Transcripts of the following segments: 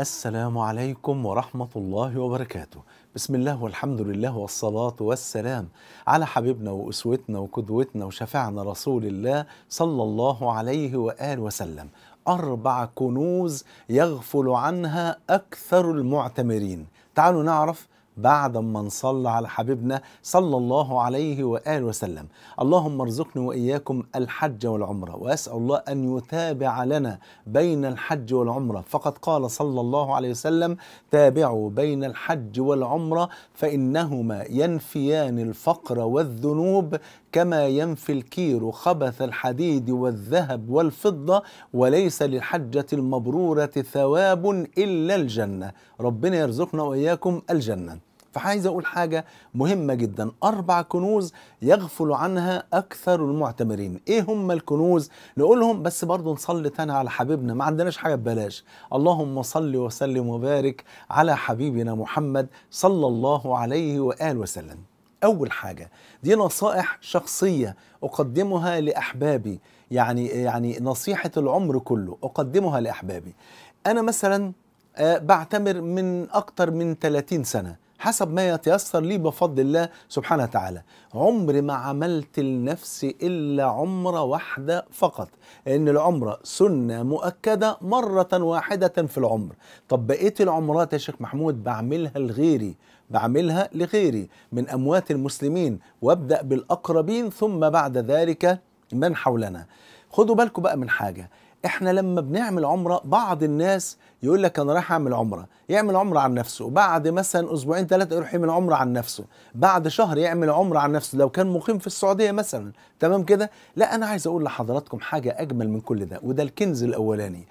السلام عليكم ورحمة الله وبركاته بسم الله والحمد لله والصلاة والسلام على حبيبنا وأسوتنا وقدوتنا وشفعنا رسول الله صلى الله عليه وآله وسلم أربع كنوز يغفل عنها أكثر المعتمرين تعالوا نعرف بعد ما نصلى على حبيبنا صلى الله عليه وآله وسلم اللهم ارزقني وإياكم الحج والعمرة وأسأل الله أن يتابع لنا بين الحج والعمرة فقد قال صلى الله عليه وسلم تابعوا بين الحج والعمرة فإنهما ينفيان الفقر والذنوب كما ينفي الكير خبث الحديد والذهب والفضة وليس للحجة المبرورة ثواب إلا الجنة ربنا يرزقنا وإياكم الجنة فعايز أقول حاجة مهمة جدا أربع كنوز يغفل عنها أكثر المعتمرين إيه هم الكنوز نقولهم بس برضو نصلي تاني على حبيبنا ما عندناش حاجة ببلاش اللهم صل وسلم وبارك على حبيبنا محمد صلى الله عليه وآله وسلم أول حاجة دي نصائح شخصية أقدمها لأحبابي يعني يعني نصيحة العمر كله أقدمها لأحبابي أنا مثلا آه، بعتمر من أكتر من 30 سنة حسب ما يتيسر لي بفضل الله سبحانه وتعالى عمر ما عملت لنفسي إلا عمرة واحدة فقط لأن العمرة سنة مؤكدة مرة واحدة في العمر طب بقيت العمرات يا شيخ محمود بعملها لغيري بعملها لغيري من أموات المسلمين وابدأ بالأقربين ثم بعد ذلك من حولنا خدوا بالكم بقى من حاجة احنا لما بنعمل عمرة بعض الناس يقول لك انا رايح اعمل عمرة يعمل عمرة عن نفسه بعد مثلا اسبوعين ثلاثة يروح يعمل عمرة عن نفسه بعد شهر يعمل عمرة عن نفسه لو كان مقيم في السعودية مثلا تمام كده لا انا عايز اقول لحضراتكم حاجة اجمل من كل ده وده الكنز الاولاني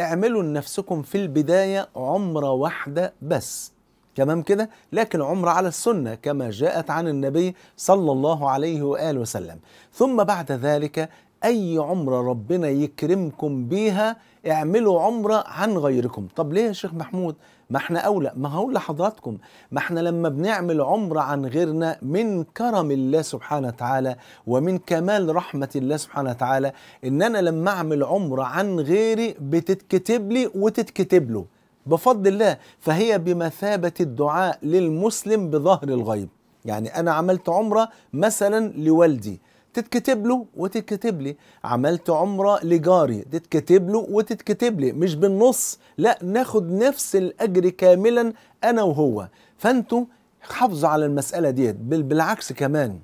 اعملوا لنفسكم في البداية عمرة واحدة بس تمام كده لكن عمرة على السنة كما جاءت عن النبي صلى الله عليه وآله وسلم ثم بعد ذلك أي عمرة ربنا يكرمكم بيها اعملوا عمرة عن غيركم طب ليه يا شيخ محمود ما احنا أولى ما هقول لحضراتكم ما احنا لما بنعمل عمرة عن غيرنا من كرم الله سبحانه وتعالى ومن كمال رحمة الله سبحانه وتعالى إن أنا لما أعمل عمرة عن غيري بتتكتب لي وتتكتب له بفضل الله فهي بمثابة الدعاء للمسلم بظهر الغيب يعني أنا عملت عمرة مثلا لوالدي تتكتب له وتتكتب لي عملت عمرة لجاري تتكتب له وتتكتب لي مش بالنص لا ناخد نفس الأجر كاملا أنا وهو فأنتوا حافظوا على المسألة ديت بالعكس كمان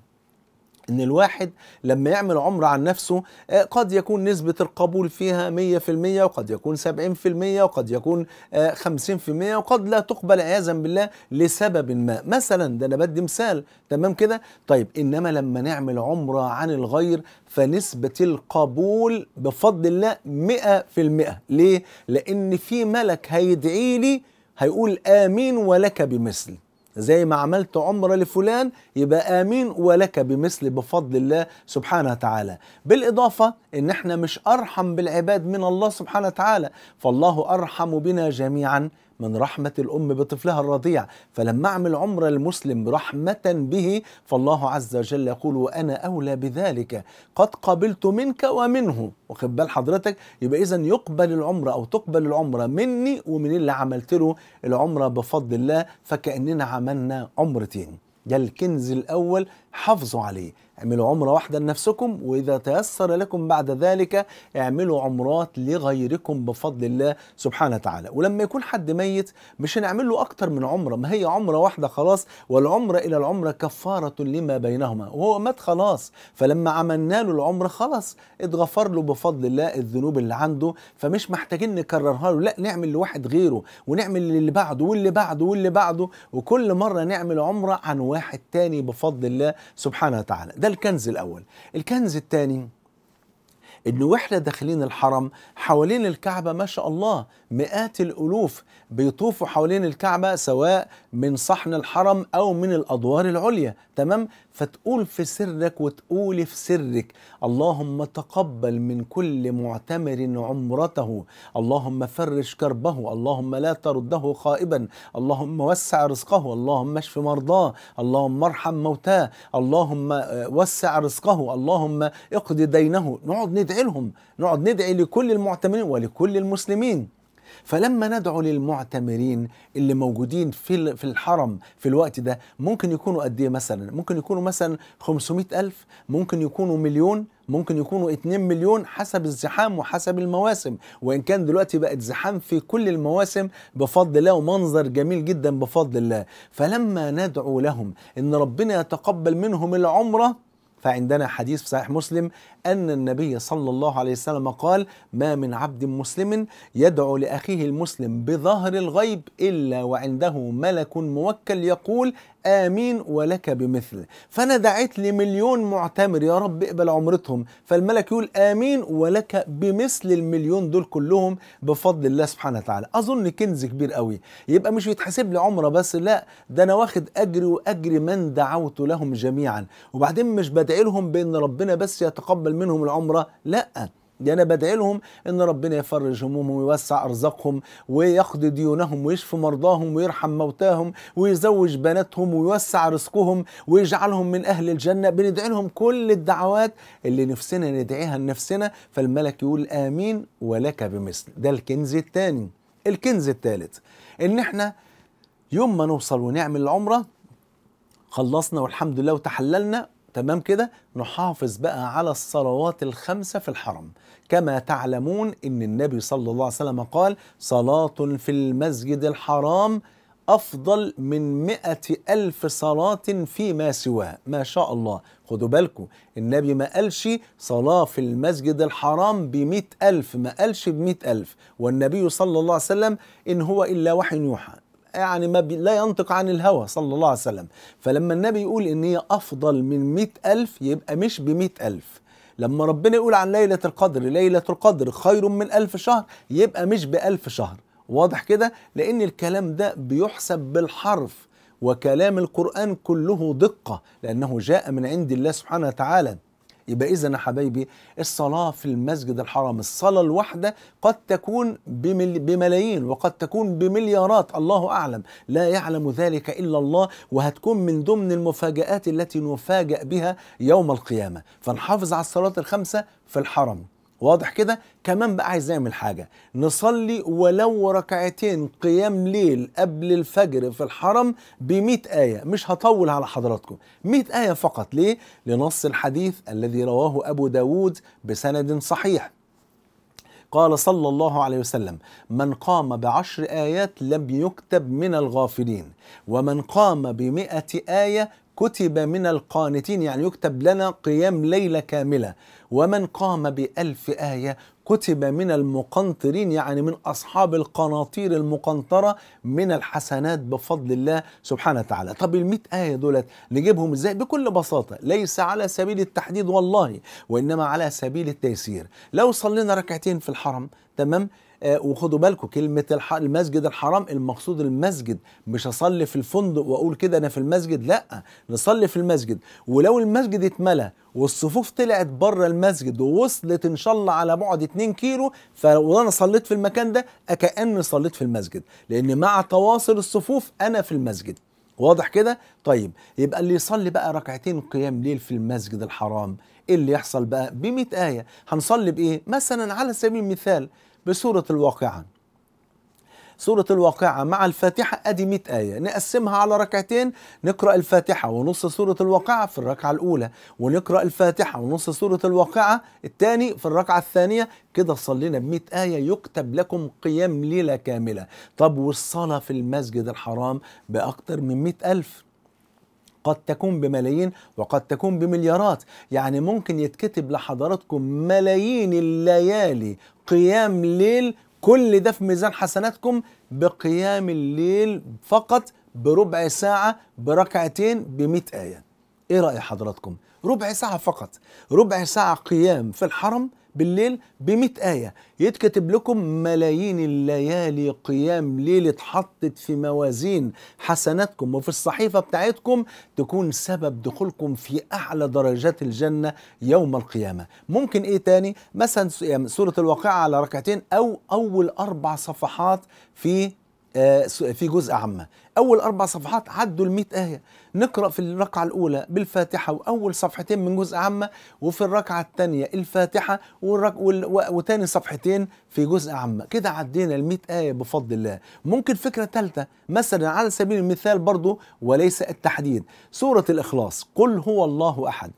ان الواحد لما يعمل عمره عن نفسه آه، قد يكون نسبة القبول فيها 100% وقد يكون 70% وقد يكون 50% آه، وقد لا تقبل عياذا بالله لسبب ما مثلا ده انا بدي مثال تمام كده طيب انما لما نعمل عمره عن الغير فنسبة القبول بفضل الله 100% ليه؟ لان في ملك هيدعي لي هيقول امين ولك بمثل زي ما عملت عمرة لفلان يبقى آمين ولك بمثل بفضل الله سبحانه وتعالى بالإضافة إن إحنا مش أرحم بالعباد من الله سبحانه وتعالى فالله أرحم بنا جميعا من رحمة الأم بطفلها الرضيع فلما أعمل عمر المسلم رحمة به فالله عز وجل يقول وأنا أولى بذلك قد قبلت منك ومنه واخد بال حضرتك يبقى إذا يقبل العمرة أو تقبل العمرة مني ومن اللي عملت له العمرة بفضل الله فكأننا عملنا عمرتين ده الكنز الأول حافظوا عليه اعملوا عمرة واحدة لنفسكم وإذا تيسر لكم بعد ذلك اعملوا عمرات لغيركم بفضل الله سبحانه وتعالى ولما يكون حد ميت مش هنعمل له أكتر من عمرة ما هي عمرة واحدة خلاص والعمرة إلى العمرة كفارة لما بينهما وهو مات خلاص فلما عملنا له العمرة خلاص اتغفر له بفضل الله الذنوب اللي عنده فمش محتاجين نكررها له لا نعمل لواحد غيره ونعمل للي بعده واللي بعده واللي بعده وكل مرة نعمل عمرة عن واحد تاني بفضل الله سبحانه وتعالى ده الكنز الأول الكنز الثاني انه واحنا داخلين الحرم حوالين الكعبه ما شاء الله مئات الالوف بيطوفوا حوالين الكعبه سواء من صحن الحرم او من الادوار العليا تمام فتقول في سرك وتقول في سرك اللهم تقبل من كل معتمر عمرته اللهم فرش كربه اللهم لا ترده خائبا اللهم وسع رزقه اللهم اشف مرضاه اللهم ارحم موتاه اللهم آه، وسع رزقه اللهم اقض دينه نقعد ندعي ندعي لهم نقعد ندعي لكل المعتمرين ولكل المسلمين فلما ندعو للمعتمرين اللي موجودين في في الحرم في الوقت ده ممكن يكونوا قد ايه مثلا ممكن يكونوا مثلا 500 ألف ممكن يكونوا مليون ممكن يكونوا 2 مليون حسب الزحام وحسب المواسم وإن كان دلوقتي بقت زحام في كل المواسم بفضل الله ومنظر جميل جدا بفضل الله فلما ندعو لهم إن ربنا يتقبل منهم العمرة فعندنا حديث في صحيح مسلم أن النبي صلى الله عليه وسلم قال ما من عبد مسلم يدعو لأخيه المسلم بظهر الغيب إلا وعنده ملك موكل يقول آمين ولك بمثل فأنا دعيت لمليون معتمر يا رب اقبل عمرتهم فالملك يقول آمين ولك بمثل المليون دول كلهم بفضل الله سبحانه وتعالى أظن كنز كبير قوي يبقى مش يتحسب لي عمرة بس لا ده أنا واخد أجري وأجري من دعوت لهم جميعا وبعدين مش بدعي لهم بأن ربنا بس يتقبل منهم العمرة لا دي يعني انا بدعي لهم ان ربنا يفرج همومهم ويوسع ارزاقهم ويقضي ديونهم ويشفي مرضاهم ويرحم موتاهم ويزوج بناتهم ويوسع رزقهم ويجعلهم من اهل الجنه بندعي لهم كل الدعوات اللي نفسنا ندعيها لنفسنا فالملك يقول امين ولك بمثل ده الكنز الثاني الكنز الثالث ان احنا يوم ما نوصل ونعمل العمره خلصنا والحمد لله وتحللنا تمام كده نحافظ بقى على الصلوات الخمسة في الحرم كما تعلمون ان النبي صلى الله عليه وسلم قال صلاة في المسجد الحرام أفضل من مئة ألف صلاة فيما سواه ما شاء الله خدوا بالكم النبي ما قالش صلاة في المسجد الحرام بمئة ألف ما قالش بمئة ألف والنبي صلى الله عليه وسلم إن هو إلا وحي يوحى يعني ما بي لا ينطق عن الهوى صلى الله عليه وسلم فلما النبي يقول ان هي افضل من مئة ألف يبقى مش بمئة ألف لما ربنا يقول عن ليلة القدر ليلة القدر خير من ألف شهر يبقى مش بألف شهر واضح كده لأن الكلام ده بيحسب بالحرف وكلام القرآن كله دقة لأنه جاء من عند الله سبحانه وتعالى يبقى إذا يا حبايبي الصلاة في المسجد الحرام الصلاة الواحدة قد تكون بملايين وقد تكون بمليارات الله أعلم لا يعلم ذلك إلا الله وهتكون من ضمن المفاجآت التي نفاجأ بها يوم القيامة فنحافظ على الصلاة الخمسة في الحرم واضح كده كمان بقى عايز نعمل حاجه نصلي ولو ركعتين قيام ليل قبل الفجر في الحرم ب آية مش هطول على حضراتكم 100 آية فقط ليه لنص الحديث الذي رواه أبو داود بسند صحيح قال صلى الله عليه وسلم من قام بعشر آيات لم يكتب من الغافلين ومن قام بمئة آية كتب من القانتين يعني يكتب لنا قيام ليلة كاملة ومن قام بألف آية كتب من المقنطرين يعني من أصحاب القناطير المقنطرة من الحسنات بفضل الله سبحانه وتعالى طب المئة آية دولت نجيبهم إزاي بكل بساطة ليس على سبيل التحديد والله وإنما على سبيل التيسير لو صلينا ركعتين في الحرم تمام آه، وخدوا بالكم كلمه المسجد الحرام المقصود المسجد مش اصلي في الفندق واقول كده انا في المسجد لا نصلي في المسجد ولو المسجد اتملى والصفوف طلعت بره المسجد ووصلت ان شاء الله على بعد 2 كيلو فلو انا صليت في المكان ده اكاني صليت في المسجد لان مع تواصل الصفوف انا في المسجد واضح كده طيب يبقى اللي يصلي بقى ركعتين قيام ليل في المسجد الحرام ايه اللي يحصل بقى ب 100 ايه هنصلي بايه مثلا على سبيل المثال بسورة الواقعة سورة الواقعة مع الفاتحة أدي 100 آية نقسمها على ركعتين نقرأ الفاتحة ونص سورة الواقعة في الركعة الأولى ونقرأ الفاتحة ونص سورة الواقعة الثاني في الركعة الثانية كده صلينا ب 100 آية يكتب لكم قيام ليلة كاملة طب والصلاة في المسجد الحرام بأكتر من 100 ألف قد تكون بملايين وقد تكون بمليارات يعني ممكن يتكتب لحضراتكم ملايين الليالي قيام ليل كل ده في ميزان حسناتكم بقيام الليل فقط بربع ساعة بركعتين بمئة آية ايه رأي حضراتكم ربع ساعة فقط ربع ساعة قيام في الحرم بالليل ب آية يتكتب لكم ملايين الليالي قيام ليل اتحطت في موازين حسناتكم وفي الصحيفة بتاعتكم تكون سبب دخولكم في أعلى درجات الجنة يوم القيامة ممكن إيه تاني مثلا سورة الواقعة على ركعتين أو أول أربع صفحات في آه، في جزء عامة أول أربع صفحات عدوا المئة آية نقرأ في الركعة الأولى بالفاتحة وأول صفحتين من جزء عامة وفي الركعة الثانية الفاتحة والرك... وال... وتاني صفحتين في جزء عامة كده عدينا المئة آية بفضل الله ممكن فكرة ثالثة مثلا على سبيل المثال برضو وليس التحديد سورة الإخلاص قل هو الله أحد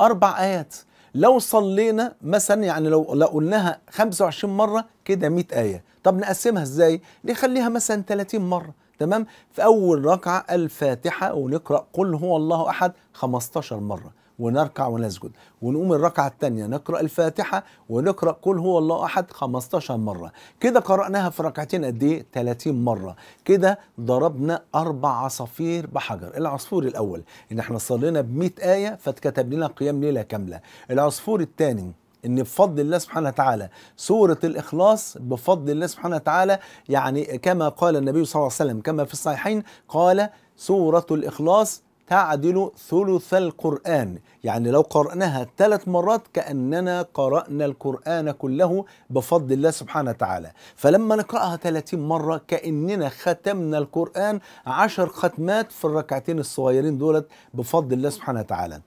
أربع آيات لو صلينا مثلا يعني لو لو قلناها 25 مره كده 100 ايه طب نقسمها ازاي نخليها مثلا 30 مره تمام في اول ركعه الفاتحه ونقرا قل هو الله احد 15 مره ونركع ونسجد ونقوم الركعة الثانية نقرأ الفاتحة ونقرأ قل هو الله أحد 15 مرة كده قرأناها في ركعتين قد إيه 30 مرة كده ضربنا أربع عصافير بحجر العصفور الأول إن إحنا صلينا ب 100 آية فاتكتب لنا قيام ليلة كاملة العصفور الثاني ان بفضل الله سبحانه وتعالى سوره الاخلاص بفضل الله سبحانه وتعالى يعني كما قال النبي صلى الله عليه وسلم كما في الصحيحين قال سوره الاخلاص تعدل ثلث القرآن يعني لو قرأناها ثلاث مرات كأننا قرأنا القرآن كله بفضل الله سبحانه وتعالى فلما نقرأها 30 مرة كأننا ختمنا القرآن عشر ختمات في الركعتين الصغيرين دولت بفضل الله سبحانه وتعالى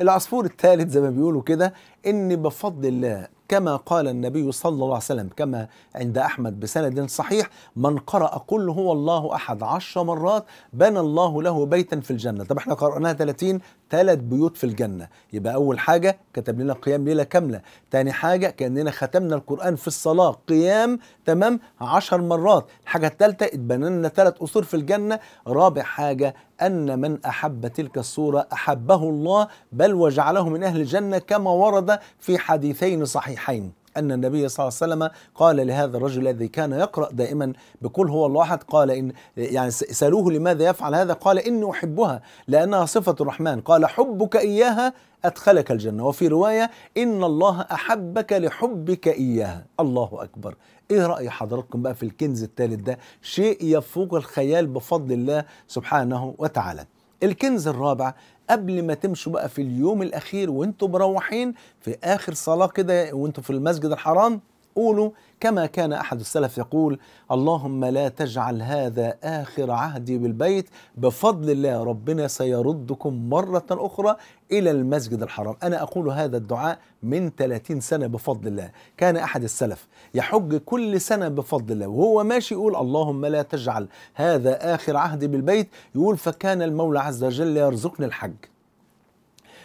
العصفور الثالث زي ما بيقولوا كده ان بفضل الله كما قال النبي صلى الله عليه وسلم كما عند أحمد بسند صحيح من قرأ قل هو الله أحد عشر مرات بنى الله له بيتا في الجنة طب احنا قرأناها 30 ثلاث بيوت في الجنه يبقى اول حاجه كتب لنا قيام ليله كامله تاني حاجه كاننا ختمنا القران في الصلاه قيام تمام عشر مرات الحاجه الثالثه اتبنى لنا ثلاث قصور في الجنه رابع حاجه أن من أحب تلك الصورة أحبه الله بل وجعله من أهل الجنة كما ورد في حديثين صحيحين أن النبي صلى الله عليه وسلم قال لهذا الرجل الذي كان يقرأ دائما بقول هو الله أحد قال إن يعني سألوه لماذا يفعل هذا قال إني أحبها لأنها صفة الرحمن قال حبك إياها أدخلك الجنة وفي رواية إن الله أحبك لحبك إياها الله أكبر إيه رأي حضراتكم بقى في الكنز الثالث ده شيء يفوق الخيال بفضل الله سبحانه وتعالى الكنز الرابع قبل ما تمشوا بقى في اليوم الاخير وانتوا مروحين في اخر صلاه كده وانتوا في المسجد الحرام نقول كما كان أحد السلف يقول اللهم لا تجعل هذا آخر عهدي بالبيت بفضل الله ربنا سيردكم مرة أخرى إلى المسجد الحرام أنا أقول هذا الدعاء من 30 سنة بفضل الله كان أحد السلف يحج كل سنة بفضل الله وهو ماشي يقول اللهم لا تجعل هذا آخر عهدي بالبيت يقول فكان المولى عز وجل يرزقني الحج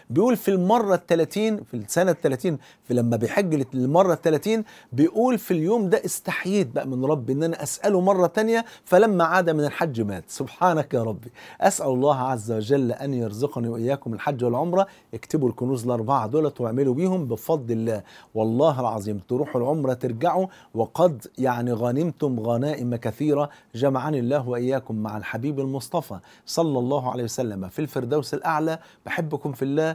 بيقول في المرة الثلاثين في السنة الثلاثين في لما بيحج للمرة الثلاثين بيقول في اليوم ده استحييت بقى من ربي ان انا اسأله مرة تانية فلما عاد من الحج مات سبحانك يا ربي اسأل الله عز وجل ان يرزقني واياكم الحج والعمرة اكتبوا الكنوز الاربعة دولت واعملوا بيهم بفضل الله والله العظيم تروحوا العمرة ترجعوا وقد يعني غنمتم غنائم كثيرة جمعني الله واياكم مع الحبيب المصطفى صلى الله عليه وسلم في الفردوس الاعلى بحبكم في الله